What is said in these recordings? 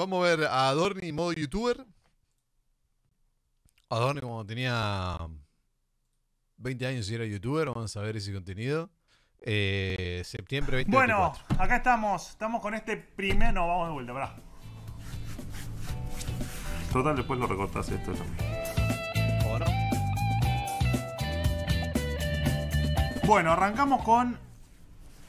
vamos a ver a Adorni modo youtuber. Adorni cuando tenía 20 años y era youtuber, vamos a ver ese contenido. Eh, septiembre 20 Bueno, acá estamos, estamos con este primer... No, vamos de vuelta, ¿verdad? Total, después lo recortas esto también. Bueno, arrancamos con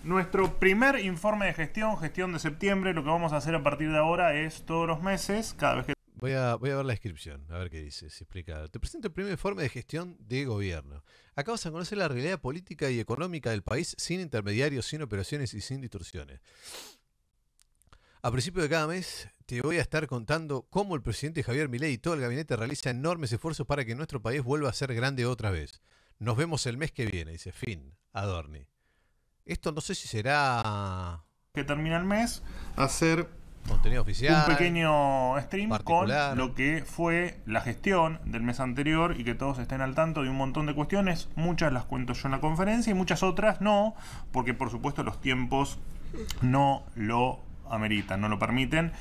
nuestro primer informe de gestión, gestión de septiembre, lo que vamos a hacer a partir de ahora es todos los meses, cada vez que... Voy a, voy a ver la descripción, a ver qué dice, si explica. Te presento el primer informe de gestión de gobierno. Acá vas a conocer la realidad política y económica del país sin intermediarios, sin operaciones y sin distorsiones. A principio de cada mes te voy a estar contando cómo el presidente Javier Milei y todo el gabinete realiza enormes esfuerzos para que nuestro país vuelva a ser grande otra vez. Nos vemos el mes que viene, dice Fin, Adorni. Esto no sé si será. Que termina el mes, hacer. Contenido oficial. Un pequeño stream con lo que fue la gestión del mes anterior y que todos estén al tanto de un montón de cuestiones. Muchas las cuento yo en la conferencia y muchas otras no, porque por supuesto los tiempos no lo ameritan, no lo permiten.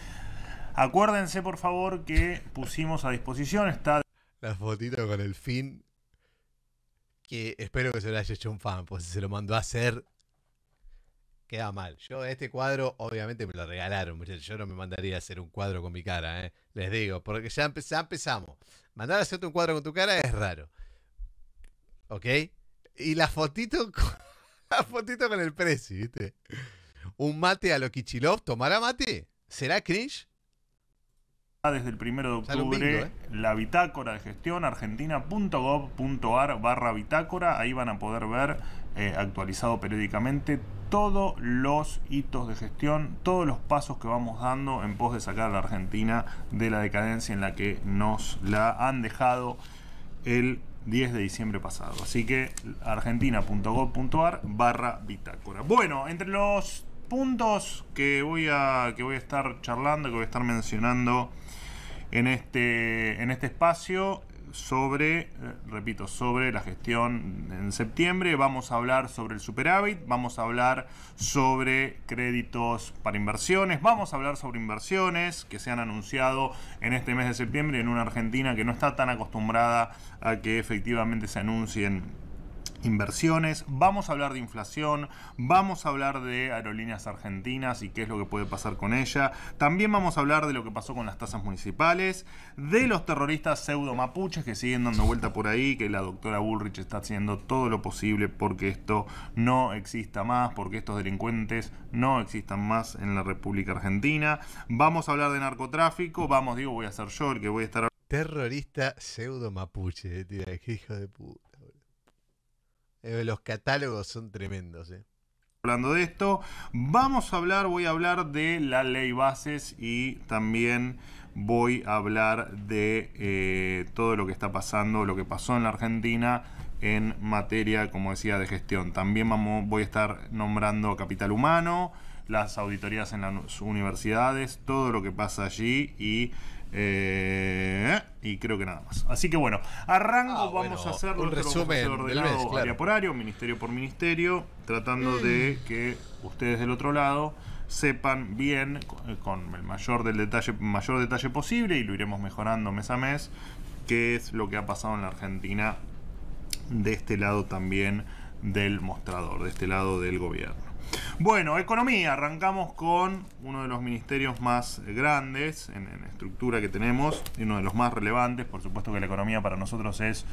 Acuérdense, por favor, que pusimos a disposición esta... la fotito con el fin que espero que se lo haya hecho un fan, pues se lo mandó a hacer queda mal. Yo este cuadro, obviamente me lo regalaron, muchachos. Yo no me mandaría a hacer un cuadro con mi cara, ¿eh? les digo, porque ya, empezamos. Mandar a hacerte un cuadro con tu cara es raro. ¿Ok? Y la fotito, con, la fotito con el precio, ¿viste? Un mate a lo Kichilov, ¿tomará mate? ¿Será cringe? Desde el primero de octubre, ¿eh? la bitácora de gestión argentina.gov.ar barra bitácora, ahí van a poder ver eh, actualizado periódicamente todos los hitos de gestión, todos los pasos que vamos dando en pos de sacar a la Argentina de la decadencia en la que nos la han dejado el 10 de diciembre pasado. Así que argentina.gov.ar barra bitácora. Bueno, entre los puntos que voy a, que voy a estar charlando, que voy a estar mencionando en este, en este espacio, sobre, eh, repito, sobre la gestión en septiembre. Vamos a hablar sobre el superávit, vamos a hablar sobre créditos para inversiones, vamos a hablar sobre inversiones que se han anunciado en este mes de septiembre en una Argentina que no está tan acostumbrada a que efectivamente se anuncien inversiones, vamos a hablar de inflación, vamos a hablar de aerolíneas argentinas y qué es lo que puede pasar con ella, también vamos a hablar de lo que pasó con las tasas municipales, de los terroristas pseudo mapuches que siguen dando vuelta por ahí, que la doctora Bullrich está haciendo todo lo posible porque esto no exista más, porque estos delincuentes no existan más en la República Argentina, vamos a hablar de narcotráfico, vamos, digo, voy a ser yo el que voy a estar... Terrorista pseudo mapuche, eh, tía, qué hijo de puta. Los catálogos son tremendos, ¿eh? Hablando de esto, vamos a hablar, voy a hablar de la ley bases y también voy a hablar de eh, todo lo que está pasando, lo que pasó en la Argentina en materia, como decía, de gestión. También vamos, voy a estar nombrando capital humano, las auditorías en las universidades, todo lo que pasa allí y eh, y creo que nada más. Así que bueno, arranco, rango ah, vamos a hacer un resumen ordenado mes, claro. área por área, ministerio por ministerio, tratando de mm. que ustedes del otro lado sepan bien, eh, con el mayor del detalle, mayor detalle posible, y lo iremos mejorando mes a mes, qué es lo que ha pasado en la Argentina de este lado también del mostrador, de este lado del gobierno. Bueno, economía. Arrancamos con uno de los ministerios más grandes en, estructura que tenemos y uno de los más relevantes. Por supuesto que la economía para nosotros es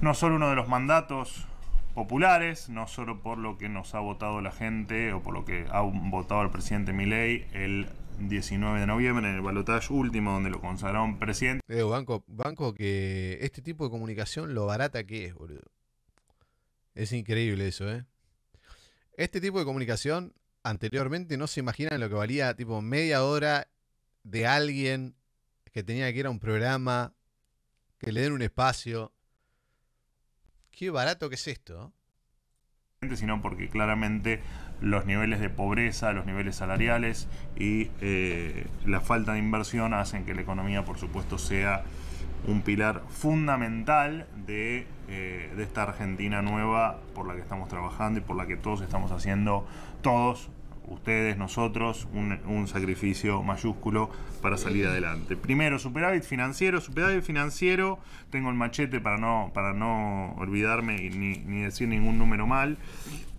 no solo uno de los mandatos populares, no solo por lo que nos ha votado la gente o por lo que ha votado el presidente Milei el 19 de noviembre en el balotaje último donde lo consagraron presidente. Pero banco, banco que este tipo de comunicación lo barata que es, boludo. Es increíble eso, ¿eh? Este tipo de comunicación anteriormente no se imaginan lo que valía tipo media hora de alguien que tenía que ir a un programa, que le den un espacio. Qué barato que es esto. Sino porque claramente los niveles de pobreza, los niveles salariales y eh, la falta de inversión hacen que la economía, por supuesto, sea un pilar fundamental eh, de, esta Argentina nueva por la que estamos trabajando y por la que todos estamos haciendo, todos, ustedes, nosotros, un, sacrificio mayúsculo para salir adelante. Primero, superávit financiero, superávit financiero, tengo el machete para no, para no olvidarme ni, ni decir ningún número mal.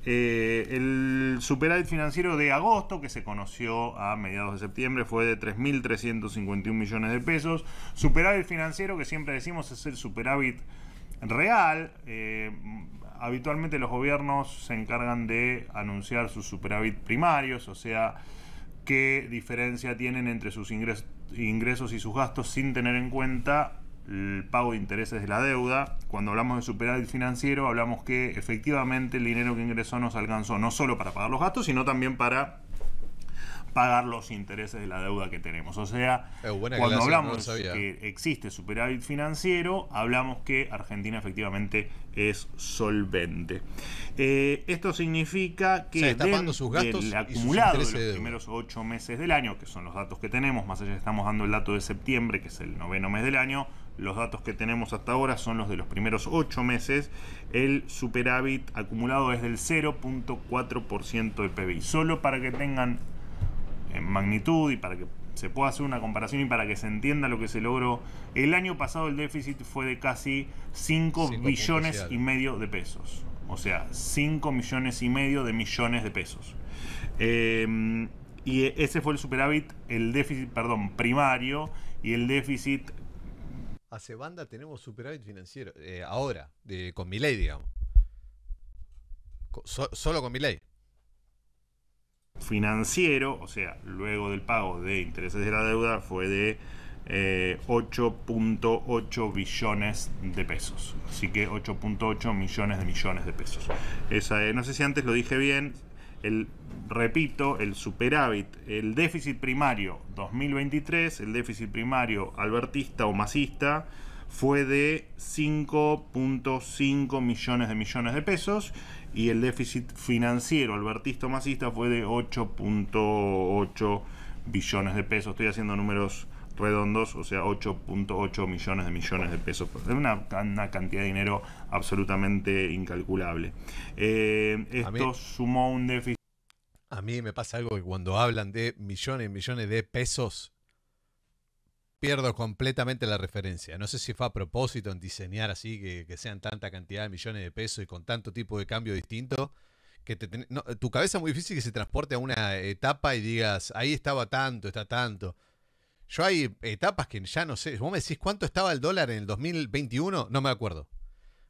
Eh, el superávit financiero de agosto, que se conoció a mediados de septiembre, fue de 3.351 millones de pesos. Superávit financiero, que siempre decimos es el superávit real. Eh, habitualmente los gobiernos se encargan de anunciar sus superávit primarios, o sea, qué diferencia tienen entre sus ingresos y sus gastos sin tener en cuenta el pago de intereses de la deuda. Cuando hablamos de superávit financiero, hablamos que efectivamente el dinero que ingresó nos alcanzó no solo para pagar los gastos, sino también para pagar los intereses de la deuda que tenemos. O sea, eh, cuando hablamos que existe superávit financiero, hablamos que Argentina efectivamente es solvente. Eh, esto significa que el acumulado de los primeros ocho meses del año, que son los datos que tenemos, más allá estamos dando el dato de septiembre, que es el noveno mes del año, los datos que tenemos hasta ahora son los de los primeros 8 meses, el superávit acumulado es del 0.4% del PBI. Solo para que tengan en magnitud y para que se pueda hacer una comparación y para que se entienda lo que se logró, el año pasado el déficit fue de casi 5, billones y medio de pesos. O sea, 5 millones y medio de millones de pesos. Em, y ese fue el superávit, el déficit, perdón, primario y el déficit hace banda tenemos superávit financiero. Eh, ahora, de, con mi ley, digamos. solo con mi ley. Financiero, o sea, luego del pago de intereses de la deuda, fue de 8.8 eh, billones de pesos. Así que 8.8 millones de millones de pesos. Eh, no sé si antes lo dije bien, el, repito, el superávit, el déficit primario 2023, el déficit primario albertista o masista, fue de 5.5 millones de millones de pesos y el déficit financiero albertista o masista fue de 8.8 billones de pesos. Estoy haciendo números redondos, o sea, 8.8 millones de millones de pesos. Es una, cantidad de dinero absolutamente incalculable. Eh, esto sumó un déficit. A mí me pasa algo que cuando hablan de millones y millones de pesos, pierdo completamente la referencia. No sé si fue a propósito en diseñar así, que, sean tanta cantidad de millones de pesos y con tanto tipo de cambio distinto que tu cabeza es muy difícil que se transporte a una etapa y digas, ahí estaba tanto, está tanto. Yo hay etapas que ya no sé. Vos me decís cuánto estaba el dólar en el 2021, no me acuerdo.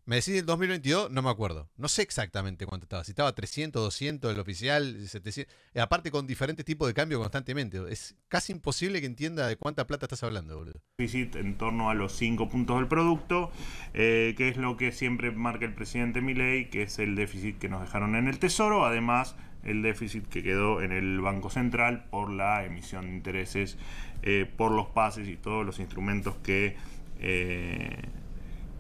Me decís el 2022, no me acuerdo. No sé exactamente cuánto estaba. Si estaba 300, 200, el oficial, 700. Eh, aparte con diferentes tipos de cambio constantemente. Es casi imposible que entienda de cuánta plata estás hablando, boludo. En torno a los 5 puntos del producto, eh, que es lo que siempre marca el presidente Milei, que es el déficit que nos dejaron en el Tesoro. Además, el déficit que quedó en el Banco Central por la emisión de intereses eh, por los pases y todos los instrumentos que, eh,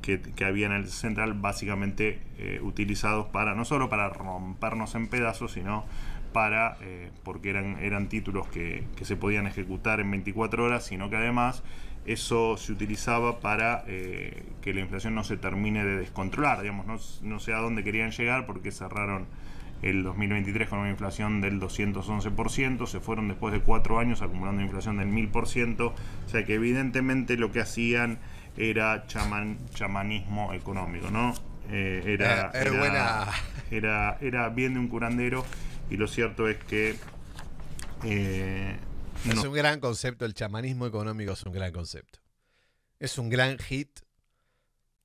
que, había en el central, básicamente eh, utilizados para no solo para rompernos en pedazos, sino para, porque eran, eran títulos que, se podían ejecutar en 24 horas, sino que además eso se utilizaba para que la inflación no se termine de descontrolar, digamos, no, no sé a dónde querían llegar porque cerraron el 2023 con una inflación del 211%, se fueron después de cuatro años acumulando inflación del 1000%, o sea que evidentemente lo que hacían era chaman, chamanismo económico, ¿no? Eh, eh, era, era, bien de un curandero y lo cierto es que... Eh, es un gran concepto, el chamanismo económico es un gran concepto. Es un gran hit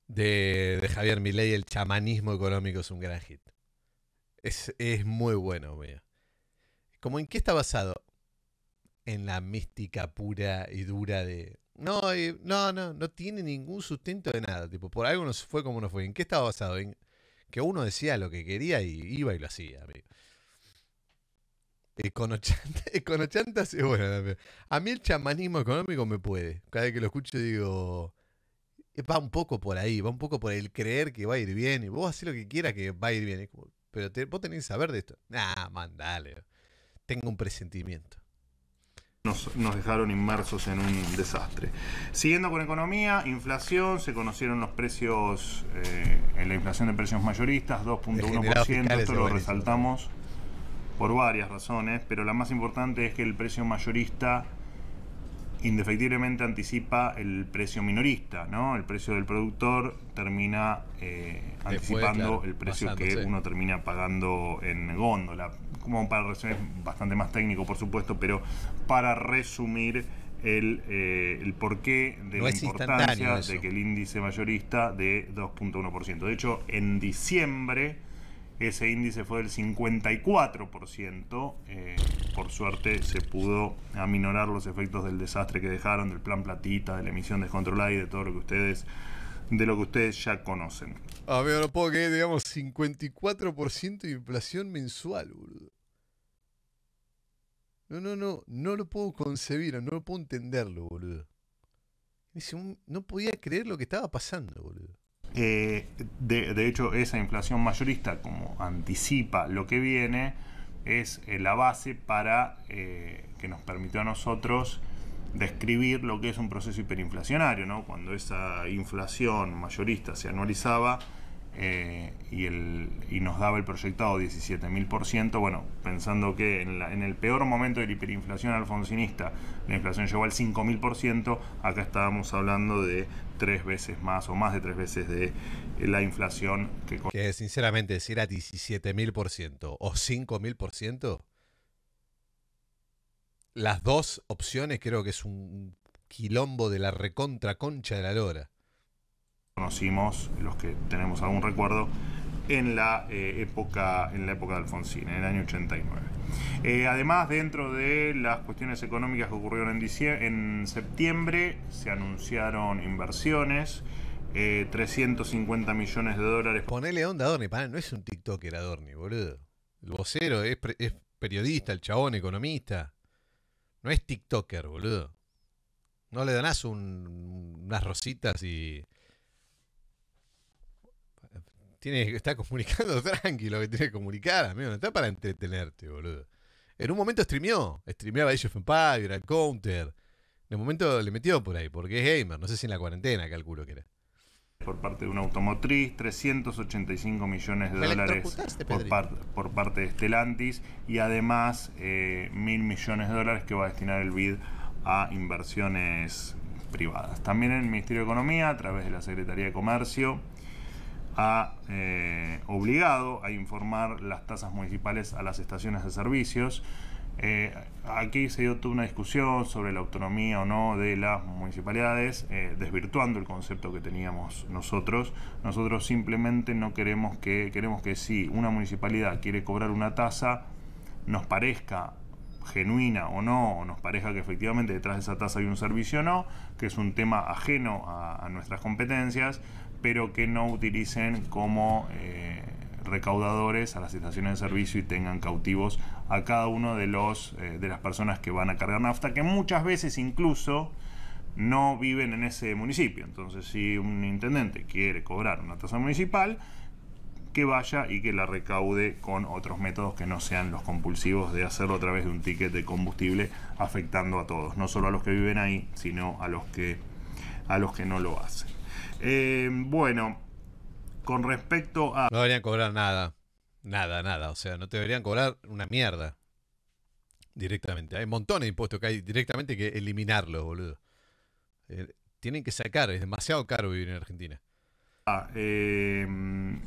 de, de Javier Milei, el chamanismo económico es un gran hit. Es, muy bueno, como en qué está basado? En la mística pura y dura de... No, no, no, no tiene ningún sustento de nada. Tipo, por algo no fue como no fue. ¿En qué estaba basado? En que uno decía lo que quería y iba y lo hacía, amigo. Eh, con ochenta es bueno. A mí el chamanismo económico me puede. Cada vez que lo escucho digo, va un poco por ahí, va un poco por el creer que va a ir bien. Y vos haces lo que quieras que va a ir bien. Es como, pero vos tenés que saber de esto. Ah, mandale. Tengo un presentimiento. Nos, dejaron inmersos en un desastre. Siguiendo con economía, inflación, se conocieron los precios, en eh, la inflación de precios mayoristas, 2.1%, esto lo resaltamos por varias razones, pero la más importante es que el precio mayorista indefectiblemente anticipa el precio minorista, ¿no? El precio del productor termina eh, anticipando el precio que uno termina pagando en góndola. Como para resumir, es bastante más técnico, por supuesto, pero para resumir el, eh, porqué de la importancia de que el índice mayorista de 2.1%. De hecho, en diciembre ese índice fue del 54%. Eh, por suerte se pudo aminorar los efectos del desastre que dejaron, del plan platita, de la emisión descontrolada y de todo lo que ustedes de lo que ustedes ya conocen. A ver, no puedo creer, digamos, 54% de inflación mensual, boludo. No, no, no, no lo puedo concebir, no lo puedo entenderlo, boludo. no podía creer lo que estaba pasando, boludo. Eh, de, hecho, esa inflación mayorista, como anticipa lo que viene, es eh, la base para eh, que nos permitió a nosotros describir lo que es un proceso hiperinflacionario, ¿no? Cuando esa inflación mayorista se anualizaba, eh, y, el, nos daba el proyectado 17.000%. Bueno, pensando que en, el peor momento de la hiperinflación alfonsinista, la inflación llegó al 5.000%, acá estábamos hablando de tres veces más o más de tres veces de eh, la inflación que... Que sinceramente, si era 17.000% o 5.000%, las dos opciones creo que es un quilombo de la recontra concha de la lora conocimos, los que tenemos algún recuerdo, en la, eh, época, en la época de Alfonsín, en el año 89. Eh, además, dentro de las cuestiones económicas que ocurrieron en, en septiembre, se anunciaron inversiones. 350 eh, millones de dólares. Ponele onda a Adorni, no es un TikToker Adorni, boludo. El vocero es, periodista, el chabón, economista. No es TikToker, boludo. No le danás unas rositas y tiene que estar comunicando tranquilo que tiene que comunicar, amigo. No está para entretenerte, boludo. En un momento streameó. Streameaba Age of Empire, el Counter. En un momento le metió por ahí, porque es gamer. No sé si en la cuarentena calculo que era. Por parte de una automotriz, 385 millones de dólares por, por, parte de Stellantis y además eh, mil millones de dólares que va a destinar el BID a inversiones privadas. También el Ministerio de Economía, a través de la Secretaría de Comercio, ha eh, obligado a informar las tasas municipales a las estaciones de servicios. Eh, aquí se dio toda una discusión sobre la autonomía o no de las municipalidades, eh, desvirtuando el concepto que teníamos nosotros. Nosotros simplemente no queremos que, queremos que si una municipalidad quiere cobrar una tasa, nos parezca genuina o no, o nos parezca que efectivamente detrás de esa tasa hay un servicio o no, que es un tema ajeno a nuestras competencias, pero que no utilicen como eh, recaudadores a las estaciones de servicio y tengan cautivos a cada uno de, los, eh, de las personas que van a cargar nafta, que muchas veces incluso no viven en ese municipio. Entonces, si un intendente quiere cobrar una tasa municipal, que vaya y que la recaude con otros métodos que no sean los compulsivos de hacerlo a través de un ticket de combustible afectando a todos, no solo a los que viven ahí, sino a los que a los que no lo hacen. Eh, bueno, con respecto a... No deberían cobrar nada, nada, nada. O sea, no te deberían cobrar una mierda directamente. Hay montones de impuestos que hay directamente que eliminarlos, boludo. Eh, tienen que sacar, es demasiado caro vivir en Argentina. Ah, eh,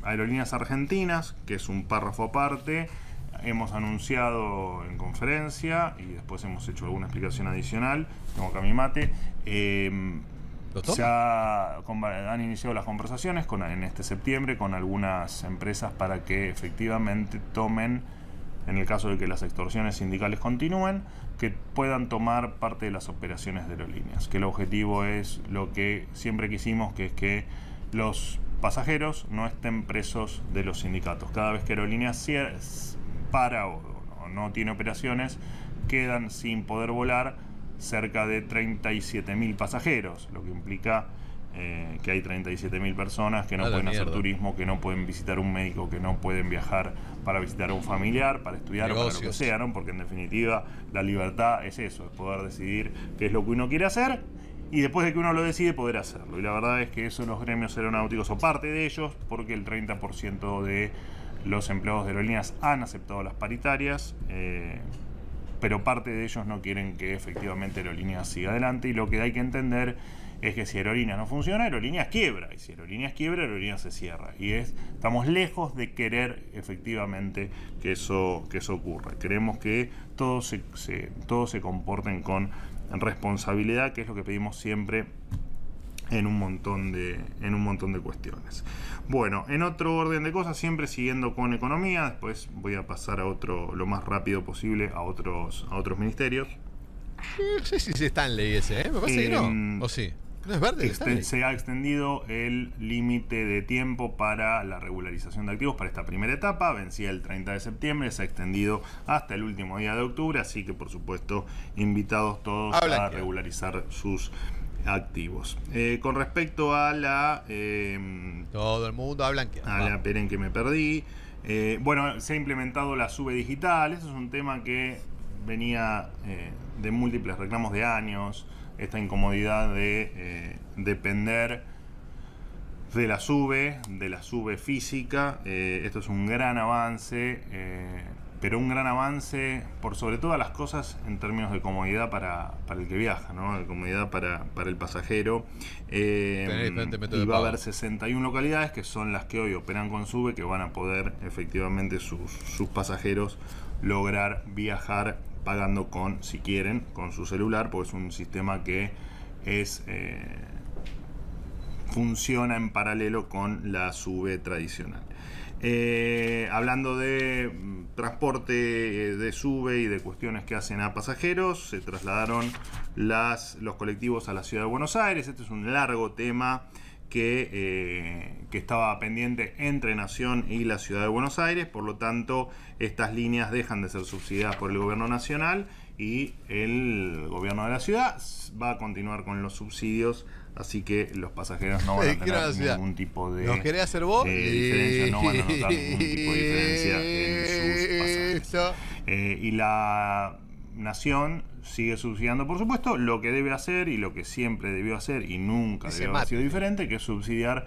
Aerolíneas Argentinas, que es un párrafo aparte, hemos anunciado en conferencia y después hemos hecho alguna explicación adicional. Tengo acá mi mate. Eh, ya han iniciado las conversaciones en este septiembre con algunas empresas para que efectivamente tomen, en el caso de que las extorsiones sindicales continúen, que puedan tomar parte de las operaciones de aerolíneas. Que el objetivo es lo que siempre quisimos, que es que los pasajeros no estén presos de los sindicatos. Cada vez que aerolíneas para o no, no tiene operaciones, quedan sin poder volar cerca de 37.000 pasajeros, lo que implica eh, que hay 37.000 personas que no pueden hacer turismo, que no pueden visitar un médico, que no pueden viajar para visitar a un familiar, para estudiar o para lo que sea, porque en definitiva la libertad es eso, es poder decidir qué es lo que uno quiere hacer y después de que uno lo decide poder hacerlo. Y la verdad es que eso los gremios aeronáuticos o parte de ellos, porque el 30% de los empleados de aerolíneas han aceptado las paritarias. Eh, pero parte de ellos no quieren que efectivamente Aerolíneas siga adelante y lo que hay que entender es que si Aerolíneas no funciona, Aerolíneas quiebra. Y si Aerolíneas quiebra, Aerolíneas se cierra. Y estamos lejos de querer efectivamente que eso, que eso ocurra. Queremos que todos se, todos se comporten con responsabilidad, que es lo que pedimos siempre en montón en un montón de cuestiones. Bueno, en otro orden de cosas, siempre siguiendo con economía, después voy a pasar a otro, lo más rápido posible, a otros, a otros ministerios. Eh, no sé si es Stanley ese, ¿eh? Me parece que no. Em, ¿O sí? No verde. Este, se ha extendido el límite de tiempo para la regularización de activos para esta primera etapa. Vencía el 30 de septiembre, se ha extendido hasta el último día de octubre. Así que, por supuesto, invitados todos a regularizar sus activos. Eh, con respecto a la... Em, Todo el mundo habla que... A la, peren que me perdí. Eh, bueno, se ha implementado la sube digital. Eso es un tema que venía eh, de múltiples reclamos de años. Esta incomodidad de depender de la sube, de la sube física. esto es un gran avance pero un gran avance por sobre todas las cosas en términos de comodidad para, el que viaja, ¿no? de comodidad para, el pasajero. Eh, y va a haber 61 localidades que son las que hoy operan con SUBE que van a poder efectivamente sus, pasajeros lograr viajar pagando con, si quieren, con su celular, porque es un sistema que es... Eh, funciona en paralelo con la sube tradicional. Eh, hablando de mm, transporte eh, de sube y de cuestiones que hacen a pasajeros, se trasladaron los colectivos a la ciudad de Buenos Aires. Este es un largo tema que, eh, que, estaba pendiente entre Nación y la ciudad de Buenos Aires. Por lo tanto, estas líneas dejan de ser subsidiadas por el gobierno nacional y el gobierno de la ciudad va a continuar con los subsidios Así que los pasajeros no van a tener ningún tipo de. diferencia, no van a notar ningún tipo de diferencia en sus pasajes. Eh, y la nación sigue subsidiando, por supuesto, lo que debe hacer y lo que siempre debió hacer y nunca haber sido diferente, que es subsidiar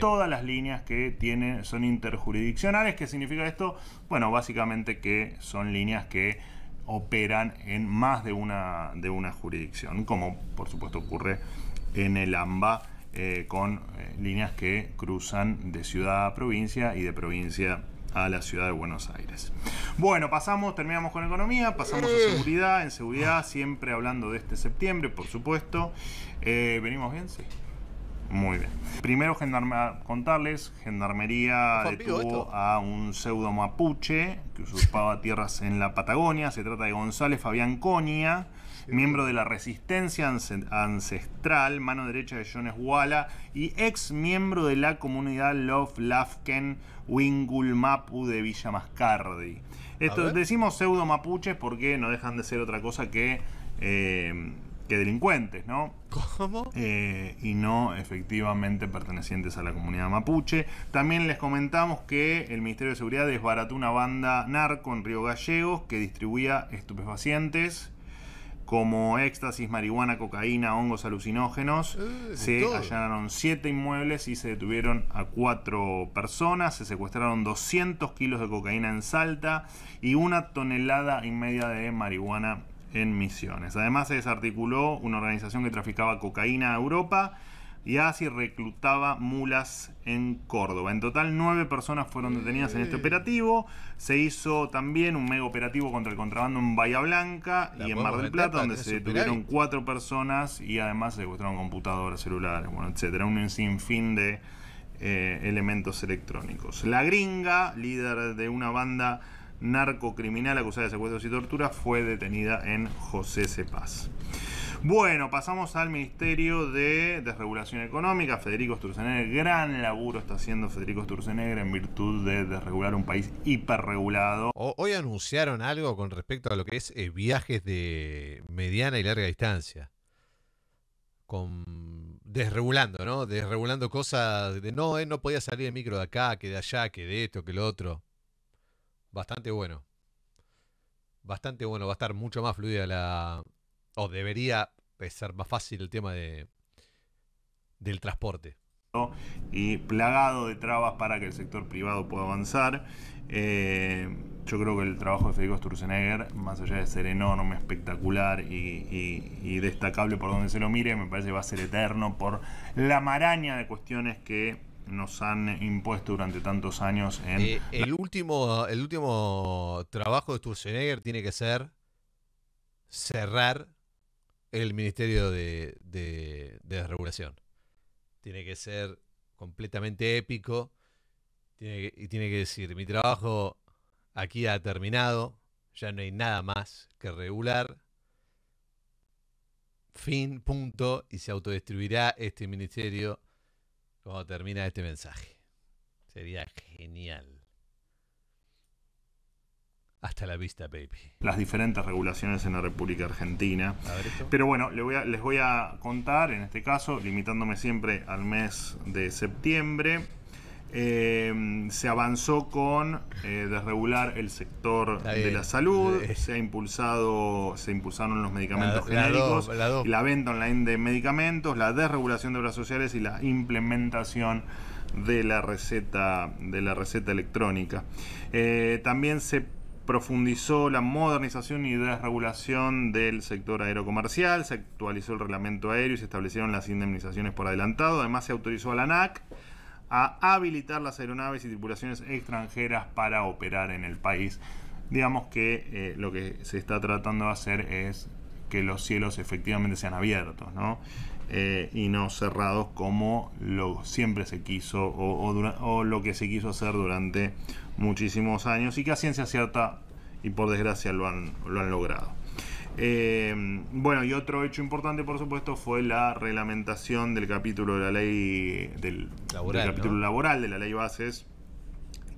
todas las líneas que tienen, son interjurisdiccionales. ¿Qué significa esto? Bueno, básicamente que son líneas que operan en más de una, de una jurisdicción, como por supuesto ocurre en el AMBA eh, con eh, líneas que cruzan de ciudad a provincia y de provincia a la ciudad de Buenos Aires. Bueno, pasamos, terminamos con economía, pasamos a seguridad. En seguridad, siempre hablando de este septiembre, por supuesto. Eh, ¿Venimos bien? Sí. Muy bien. Primero, contarles, Gendarmería detuvo a un pseudo mapuche que usurpaba tierras en la Patagonia. Se trata de González Fabián Conia miembro de la resistencia ancestral, mano derecha de Jones Walla y ex miembro de la comunidad Love Lafken Wingul Mapu de Villa Mascardi. Esto, decimos pseudo mapuches porque no dejan de ser otra cosa que, eh, que delincuentes, ¿no? ¿Cómo? Eh, y no efectivamente pertenecientes a la comunidad mapuche. También les comentamos que el Ministerio de Seguridad desbarató una banda narco en Río Gallegos que distribuía estupefacientes como éxtasis, marihuana, cocaína, hongos alucinógenos. Eh, se hallaron siete inmuebles y se detuvieron a cuatro personas. Se secuestraron 200 kilos de cocaína en Salta y una tonelada y media de marihuana en Misiones. Además se desarticuló una organización que traficaba cocaína a Europa y así reclutaba mulas en Córdoba. En total, nueve personas fueron detenidas en este operativo. Se hizo también un mega operativo contra el contrabando en Bahía Blanca y en Mar del Plata, donde se detuvieron cuatro personas y además se secuestraron computadoras, celulares, bueno, etcétera. Un sinfín de eh, elementos electrónicos. La gringa, líder de una banda narcocriminal acusada de secuestros y torturas, fue detenida en José Cepaz. Bueno, pasamos al Ministerio de Desregulación Económica. Federico Sturzenegger, gran laburo está haciendo Federico Sturzenegger en virtud de desregular un país hiperregulado. Hoy anunciaron algo con respecto a lo que es eh, viajes de mediana y larga distancia. Con desregulando, ¿no? Desregulando cosas de no, eh, no podía salir el micro de acá, que de allá, que de esto, que lo otro. Bastante bueno bastante bueno, va a estar mucho más fluida la, o debería eh, ser más fácil el tema de, del transporte. Y plagado de trabas para que el sector privado pueda avanzar. Eh, yo creo que el trabajo de Federico Sturzenegger, más allá de ser enorme, espectacular y, destacable por donde se lo mire, me parece que va a ser eterno por la maraña de cuestiones que nos han impuesto durante tantos años. En eh, el, último, el último trabajo de Sturzenegger tiene que ser cerrar el Ministerio de, de, Tiene que ser completamente épico tiene y tiene que decir, mi trabajo aquí ha terminado, ya no hay nada más que regular. Fin, punto, y se autodestruirá este ministerio cuando termina este mensaje. Sería genial. Hasta la vista, baby. Las diferentes regulaciones en la República Argentina. Pero bueno, les voy, a, contar, en este caso, limitándome siempre al mes de septiembre. Eh, se avanzó con eh, desregular el sector de la salud, se ha impulsado, se impulsaron los medicamentos genéricos, la, venta online de medicamentos, la desregulación de obras sociales y la implementación de la receta de la receta electrónica. Eh, también se profundizó la modernización y desregulación del sector aerocomercial, se actualizó el reglamento aéreo y se establecieron las indemnizaciones por adelantado. Además, se autorizó a la ANAC a habilitar las aeronaves y tripulaciones extranjeras para operar en el país. Digamos que eh, lo que se está tratando de hacer es que los cielos efectivamente sean abiertos, ¿no? Eh, y no cerrados como lo siempre se quiso o, lo que se quiso hacer durante muchísimos años y que a ciencia cierta y por desgracia lo han, lo han logrado. Eh, bueno, y otro hecho importante, por supuesto, fue la reglamentación del capítulo de la ley del, laboral, capítulo laboral de la ley bases,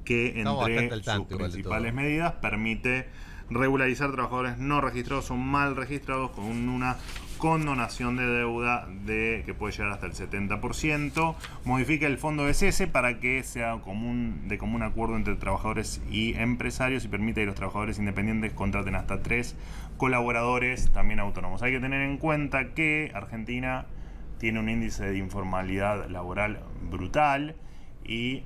que entre sus principales medidas permite regularizar trabajadores no registrados o mal registrados con una con donación de deuda de, que puede llegar hasta el 70%. Modifica el fondo de SS para que sea común, de común acuerdo entre trabajadores y empresarios y permite que los trabajadores independientes contraten hasta tres colaboradores también autónomos. Hay que tener en cuenta que Argentina tiene un índice de informalidad laboral brutal y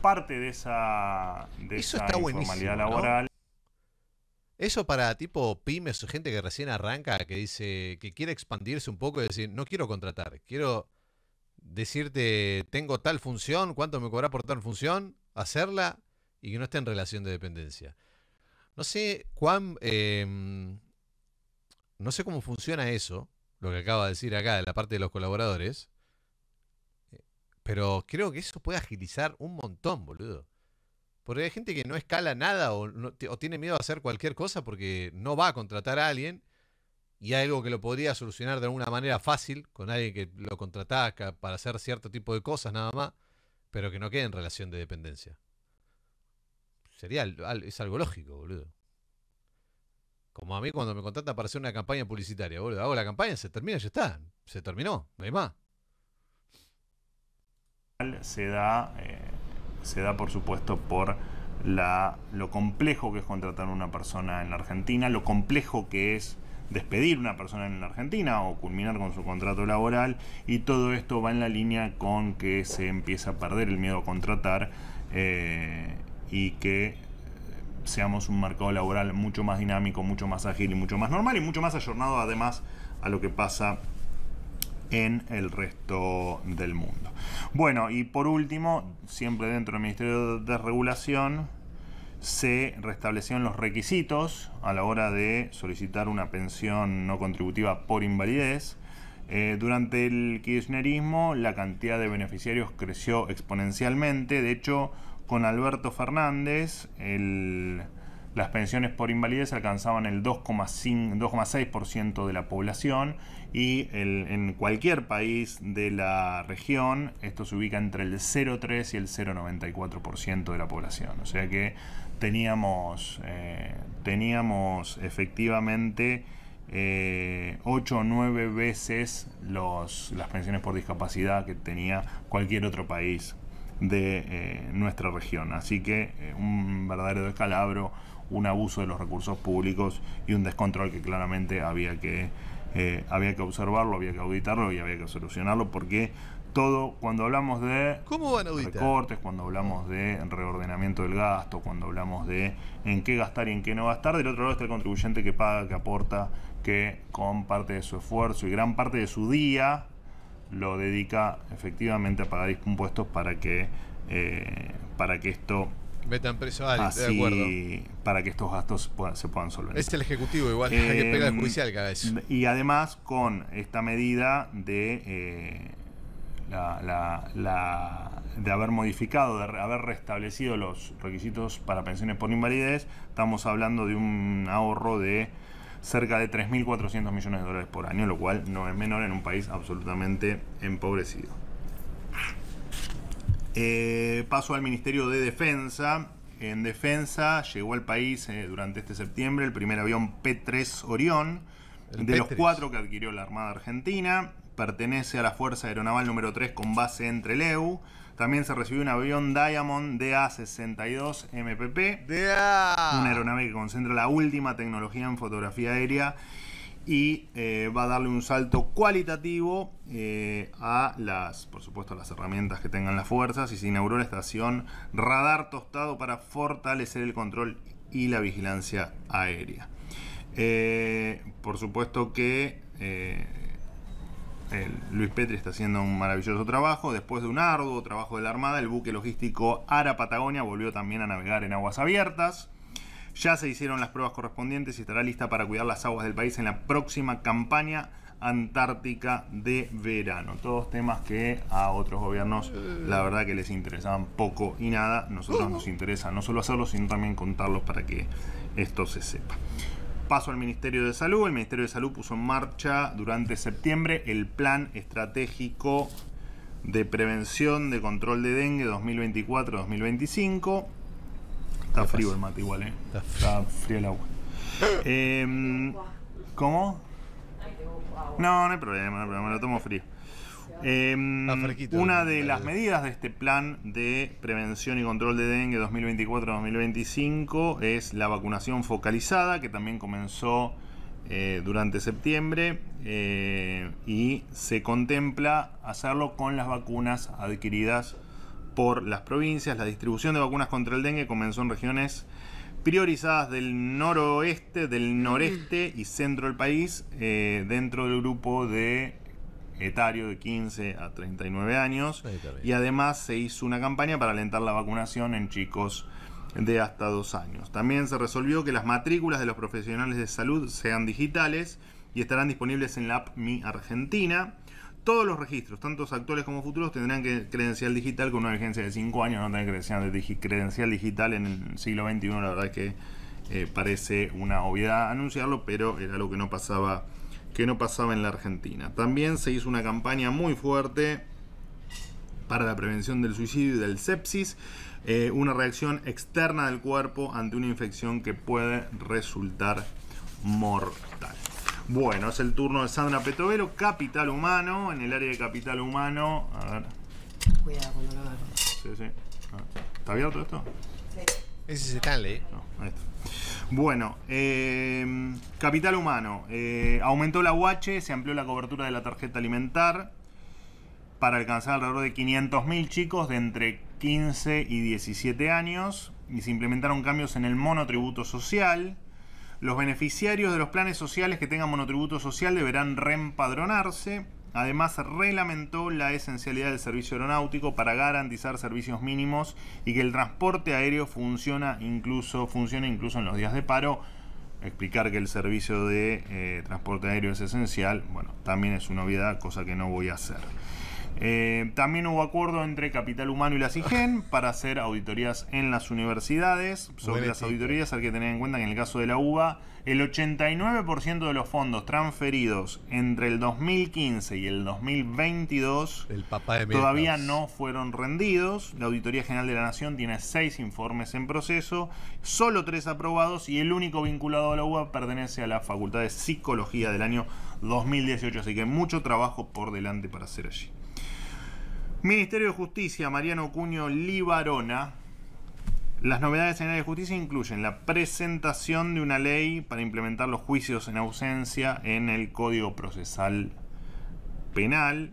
parte de esa, de esa informalidad laboral. Eso para tipo pymes o gente que recién arranca, que dice que quiere expandirse un poco y decir, no quiero contratar, quiero decirte, tengo tal función, cuánto me cobra por tal función, hacerla y que no esté en relación de dependencia. No sé cuán... Em, no sé cómo funciona eso, lo que acaba de decir acá de la parte de los colaboradores, eh, pero creo que eso puede agilizar un montón, boludo. Porque hay gente que no escala nada o, tiene miedo a hacer cualquier cosa porque no va a contratar a alguien y algo que lo podría solucionar de alguna manera fácil con alguien que lo contrata para hacer cierto tipo de cosas nada más, pero que no quede en relación de dependencia. Sería es algo lógico, boludo. Como a mí cuando me contratan para hacer una campaña publicitaria, boludo, hago la campaña, se termina y ya está. Se terminó, no hay más. Se da eh, se da por supuesto por la, lo complejo que es contratar a una persona en la Argentina, lo complejo que es despedir una persona en la Argentina o culminar con su contrato laboral y todo esto va en la línea con que se empieza a perder el miedo a contratar eh, y que eh, seamos un mercado laboral mucho más dinámico, mucho más ágil y mucho más normal y mucho más ayornado además a lo que pasa en el resto del mundo. Bueno, y por último, siempre dentro del Ministerio de Regulación, se restablecieron los requisitos a la hora de solicitar una pensión no contributiva por invalidez. Eh, durante el kirchnerismo la cantidad de beneficiarios creció exponencialmente, de hecho con Alberto Fernández, el las pensiones por invalidez alcanzaban el 2,6% de la población y en cualquier país de la región esto se ubica entre el 0,3 y el 0,94% de la población. O sea que teníamos, eh, teníamos efectivamente... 8 eh, o 9 veces los, las pensiones por discapacidad que tenía cualquier otro país de eh, nuestra región. Así que un verdadero descalabro un abuso de los recursos públicos y un descontrol que claramente había que, eh, había que observarlo, había que auditarlo y había que solucionarlo porque todo, cuando hablamos de recortes, cuando hablamos de reordenamiento del gasto, cuando hablamos de en qué gastar y en qué no gastar, del otro lado está el contribuyente que paga, que aporta, que con parte de su esfuerzo y gran parte de su día lo dedica efectivamente a pagar impuestos para que, eh, para que esto Metan Para que estos gastos se puedan solventar. Es el Ejecutivo, igual, hay que pegar el em, judicial cada vez. Y además, con esta medida de. Eh, de haber modificado, de haber restablecido los requisitos para pensiones por invalidez, estamos hablando de un ahorro de cerca de 3.400 millones de dólares por año, lo cual no es menor en un país absolutamente empobrecido. Eh, paso al Ministerio de Defensa. En defensa llegó al país eh, durante este septiembre el primer avión P-3 Orión, de los cuatro que adquirió la Armada Argentina. Pertenece a la Fuerza Aeronaval número 3 con base entre Leu. También se recibió un avión Diamond DA-62 MPP. un Una aeronave que concentra la última tecnología en fotografía aérea y eh, va a darle un salto cualitativo eh, a las, por supuesto, las herramientas que tengan las fuerzas y se inauguró la estación radar tostado para fortalecer el control y la vigilancia aérea. Eh, por supuesto que Luis Petri está haciendo un maravilloso trabajo. Después de un arduo trabajo de la Armada, el buque logístico Ara Patagonia volvió también a navegar en aguas abiertas. Ya se hicieron las pruebas correspondientes y estará lista para cuidar las aguas del país en la próxima campaña antártica de verano. Todos temas que a otros gobiernos la verdad que les interesaban poco y nada. Nosotros nos interesa no solo hacerlos, sino también contarlos para que esto se sepa paso al Ministerio de Salud. El Ministerio de Salud puso en marcha durante septiembre el Plan Estratégico de Prevención de Control de Dengue 2024-2025. Está frío el mate igual, ¿eh? Está frío, el agua. Em, ¿Cómo? No, no hay problema, no hay problema, lo tomo frío. Em, una de las medidas de este plan de prevención y control de dengue 2024-2025 es la vacunación focalizada, que también comenzó eh, durante septiembre eh, y se contempla hacerlo con las vacunas adquiridas por las provincias, la distribución de vacunas contra el dengue comenzó en regiones priorizadas del noroeste, del noreste y centro del país, eh, dentro del grupo de etario de 15 a 39 años. Y además se hizo una campaña para alentar la vacunación en chicos de hasta dos años. También se resolvió que las matrículas de los profesionales de salud sean digitales y estarán disponibles en la app Mi Argentina todos los registros, tanto actuales como futuros, tendrán que credencial digital con una vigencia de 5 años, no tener credencial, credencial digital en el siglo XXI, la verdad que eh, parece una obviedad anunciarlo, pero era algo que no pasaba que no pasaba en la Argentina. También se hizo una campaña muy fuerte para la prevención del suicidio y del sepsis, eh, una reacción externa del cuerpo ante una infección que puede resultar mortal. Bueno, es el turno de Sandra Petovero, Capital Humano, en el área de Capital Humano. A ver. Cuidado cuando lo agarro. Sí, sí. ¿Está abierto esto? Sí. Ese se ¿eh? No, ahí está. Bueno, em, Capital Humano. Eh, aumentó la UH, se amplió la cobertura de la tarjeta alimentar para alcanzar alrededor de 500.000 chicos de entre 15 y 17 años y se implementaron cambios en el monotributo social los beneficiarios de los planes sociales que tengan monotributo social deberán reempadronarse. Además, reglamentó la esencialidad del servicio aeronáutico para garantizar servicios mínimos y que el transporte aéreo funciona incluso, funcione incluso en los días de paro. Explicar que el servicio de eh, transporte aéreo es esencial, bueno, también es una obviedad, cosa que no voy a hacer. Eh, también hubo acuerdo entre Capital Humano y la CIGEN para hacer auditorías en las universidades. Sobre las auditorías hay que tener en cuenta que en el caso de la UBA, el 89% de los fondos transferidos entre el 2015 y el 2022 todavía no fueron rendidos. La Auditoría General de la Nación tiene seis informes en proceso, solo tres aprobados y el único vinculado a la UBA pertenece a la Facultad de Psicología del año 2018. Así que mucho trabajo por delante para hacer allí. Ministerio de Justicia, Mariano Cuño Libarona. Las novedades en el de justicia incluyen la presentación de una ley para implementar los juicios en ausencia en el Código Procesal Penal.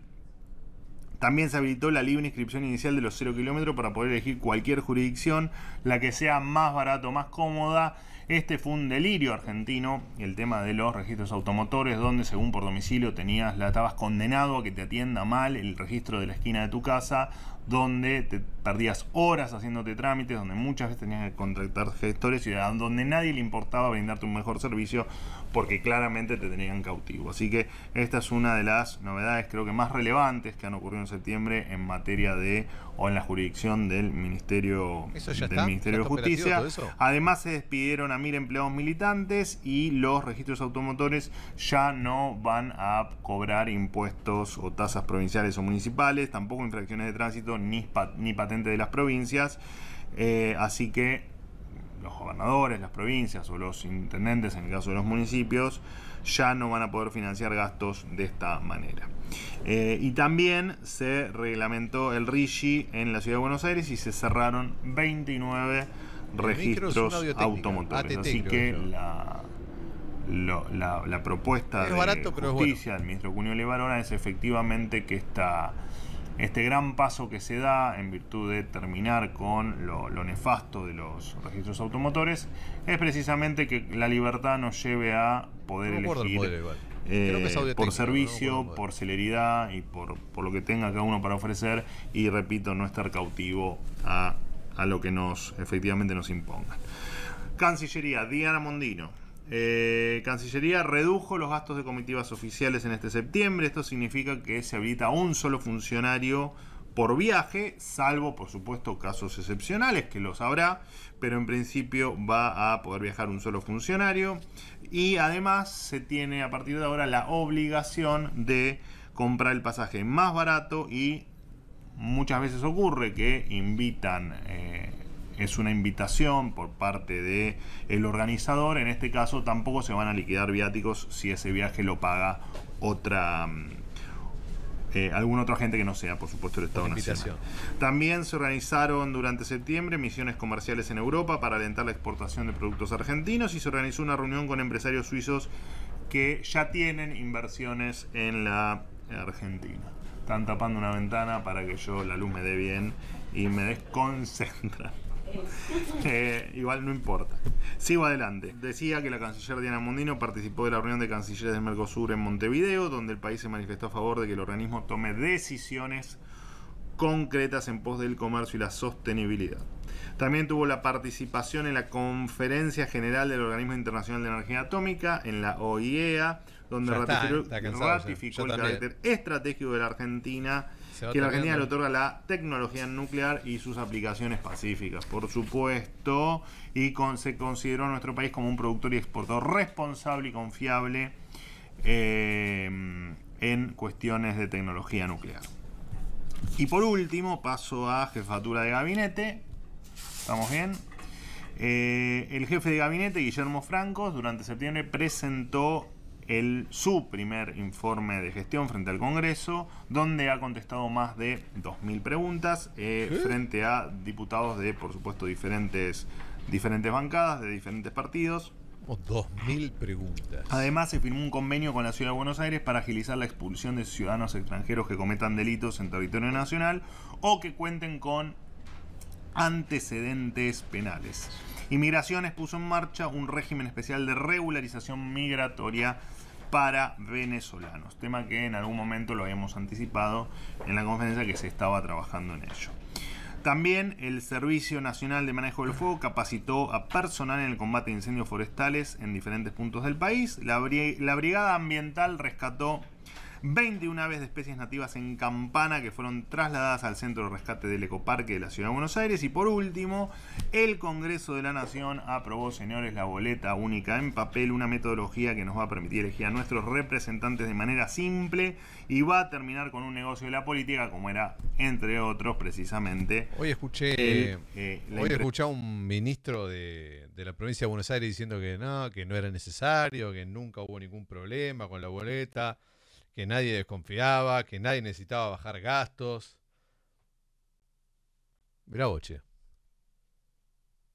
También se habilitó la libre inscripción inicial de los 0 kilómetros para poder elegir cualquier jurisdicción, la que sea más barato, más cómoda este fue un delirio argentino, el tema de los registros automotores, donde según por domicilio tenías la estabas condenado a que te atienda mal el registro de la esquina de tu casa, donde te perdías horas haciéndote trámites, donde muchas veces tenías que contratar gestores y donde nadie le importaba brindarte un mejor servicio porque claramente te tenían cautivo. Así que esta es una de las novedades creo que más relevantes que han ocurrido en septiembre en materia de o en la jurisdicción del Ministerio, del Ministerio de Justicia. Además se despidieron a mil empleados militantes y los registros automotores ya no van a cobrar impuestos o tasas provinciales o municipales, tampoco infracciones de tránsito ni, patente de las provincias. Eh, así que los gobernadores, las provincias o los intendentes, en el caso de los municipios, ya no van a poder financiar gastos de esta manera. Eh, y también se reglamentó el RIGI en la ciudad de Buenos Aires y se cerraron 29 registros automotores. Ah, así que la, propuesta de barato, justicia del ministro Cunio Levarona es efectivamente que esta este gran paso que se da en virtud de terminar con lo, nefasto de los registros automotores es precisamente que la libertad nos lleve a poder elegir eh, por servicio, por celeridad y por, lo que tenga cada uno para ofrecer y repito, no estar cautivo a, lo que nos efectivamente nos impongan. Cancillería, Diana Mondino. Eh, Cancillería redujo los gastos de comitivas oficiales en este septiembre. Esto significa que se habilita un solo funcionario por viaje, salvo por supuesto casos excepcionales, que lo habrá, pero en principio va a poder viajar un solo funcionario. Y además se tiene a partir de ahora la obligación de comprar el pasaje más barato y muchas veces ocurre que invitan... Eh, es una invitación por parte del el organizador. En este caso tampoco se van a liquidar viáticos si ese viaje lo paga otra... Mm, eh, algún otro agente que no sea, por supuesto, el Estado Nacional. También se organizaron durante septiembre misiones comerciales en Europa para alentar la exportación de productos argentinos y se organizó una reunión con empresarios suizos que ya tienen inversiones en la Argentina. Están tapando una ventana para que yo la luz me dé bien y me desconcentre. Eh, igual no importa. Sigo adelante. Decía que la canciller Diana Mundino participó de la reunión de cancilleres del Mercosur en Montevideo, donde el país se manifestó a favor de que el organismo tome decisiones concretas en pos del comercio y la sostenibilidad. También tuvo la participación en la Conferencia General del Organismo Internacional de Energía Atómica, en la OIEA, donde ratificó el carácter estratégico de la Argentina que la Argentina le otorga la tecnología nuclear y sus aplicaciones pacíficas, por supuesto, y se consideró a nuestro país como un productor y exportador responsable y confiable eh, en cuestiones de tecnología nuclear. Y por último, paso a jefatura de gabinete. ¿Estamos bien? Eh, el jefe de gabinete, Guillermo Francos, durante septiembre presentó el, su primer informe de gestión frente al Congreso, donde ha contestado más de 2.000 preguntas eh, frente a diputados de, por supuesto, diferentes, diferentes bancadas, de diferentes partidos. 2.000 preguntas. Además, se firmó un convenio con la Ciudad de Buenos Aires para agilizar la expulsión de ciudadanos extranjeros que cometan delitos en territorio nacional o que cuenten con antecedentes penales. Inmigraciones puso en marcha un régimen especial de regularización migratoria para venezolanos, tema que en algún momento lo habíamos anticipado en la conferencia que se estaba trabajando en ello. También el Servicio Nacional de Manejo del Fuego capacitó a personal en el combate a incendios forestales en diferentes puntos del país. La, la Brigada Ambiental rescató 21 aves de especies nativas en Campana que fueron trasladadas al Centro de Rescate del Ecoparque de la Ciudad de Buenos Aires. Y por último, el Congreso de la Nación aprobó, señores, la boleta única en papel, una metodología que nos va a permitir elegir a nuestros representantes de manera simple y va a terminar con un negocio de la política como era, entre otros, precisamente. Hoy escuché, eh, hoy escuché a un ministro de, de la provincia de Buenos Aires diciendo que no, que no era necesario, que nunca hubo ningún problema con la boleta que nadie desconfiaba, que nadie necesitaba bajar gastos. Bravo, che.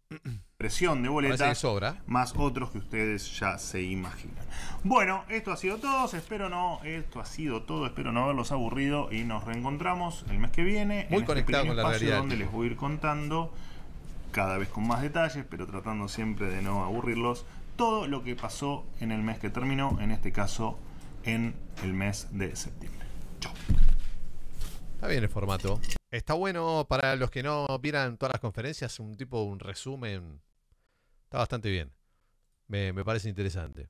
Presión de boletas sobra. más otros que ustedes ya se imaginan. Bueno, esto ha sido todo. Espero no, esto ha sido todo. Espero no haberlos aburrido y nos reencontramos el mes que viene. Muy en este conectado con la realidad. Donde les voy a ir contando cada vez con más detalles, pero tratando siempre de no aburrirlos todo lo que pasó en el mes que terminó. En este caso en el mes de septiembre. Chao. Está bien el formato. Está bueno para los que no vieran todas las conferencias, un tipo, un resumen. Está bastante bien. Me, me parece interesante.